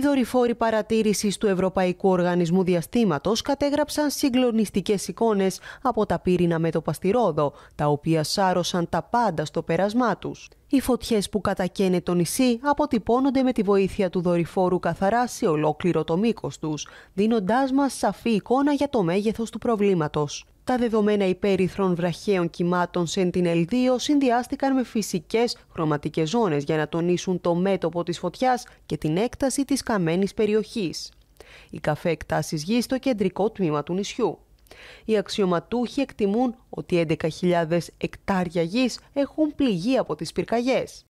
Οι δορυφόροι παρατήρησης του Ευρωπαϊκού Οργανισμού Διαστήματος κατέγραψαν συγκλονιστικές εικόνες από τα πύρινα με το Παστηρόδο, τα οποία σάρωσαν τα πάντα στο πέρασμά τους. Οι φωτιές που κατακαίνε το νησί αποτυπώνονται με τη βοήθεια του δορυφόρου καθαρά σε ολόκληρο το μήκος τους, δίνοντάς μας σαφή εικόνα για το μέγεθος του προβλήματος τα δεδομένα υπέρυθρων βραχαίων κυμάτων Sentinel-2 συνδυάστηκαν με φυσικές χρωματικές ζώνες για να τονίσουν το μέτωπο της φωτιάς και την έκταση της καμένης περιοχής. Η καφέ εκτάσεις γης στο κεντρικό τμήμα του νησιού. Οι αξιωματούχοι εκτιμούν ότι 11.000 εκτάρια γης έχουν πληγεί από τις πυρκαγιές.